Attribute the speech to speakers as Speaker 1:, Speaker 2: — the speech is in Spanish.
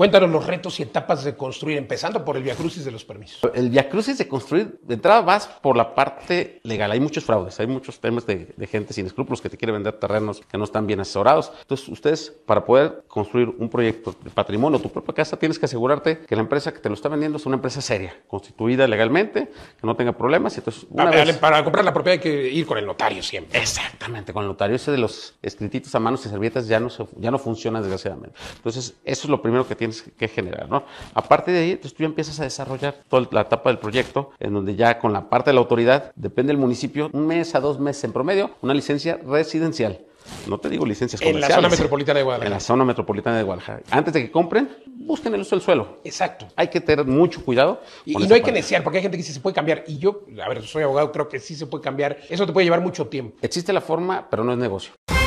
Speaker 1: Cuéntanos los retos y etapas de construir, empezando por el viacrucis de los permisos.
Speaker 2: El viacrucis de construir, de entrada vas por la parte legal. Hay muchos fraudes, hay muchos temas de, gente sin escrúpulos que te quiere vender terrenos que no están bien asesorados. Entonces, ustedes, para poder construir un proyecto de patrimonio, tu propia casa, tienes que asegurarte que la empresa que te lo está vendiendo es una empresa seria, constituida legalmente, que no tenga problemas. Entonces, una vez...
Speaker 1: Para comprar la propiedad hay que ir con el notario siempre. Exactamente,
Speaker 2: con el notario. Ese de los escrititos a manos y servilletas ya no, ya no funciona, desgraciadamente. Entonces, eso es lo primero que tienes que generar, ¿no? Aparte de ahí, entonces tú ya empiezas a desarrollar toda la etapa del proyecto, en donde ya con la parte de la autoridad, depende el municipio, un mes a dos meses en promedio, una licencia residencial. No te digo licencias comerciales. En la zona metropolitana de Guadalajara. En la zona metropolitana de Guadalajara. Antes de que compren, busquen el uso del suelo. Exacto. Hay que tener mucho cuidado. Y, no hay que neciar, porque hay gente que dice se puede
Speaker 1: cambiar. Y yo, a ver, soy abogado, creo que sí se puede cambiar. Eso te puede llevar mucho tiempo. Existe la forma,
Speaker 3: pero no es negocio.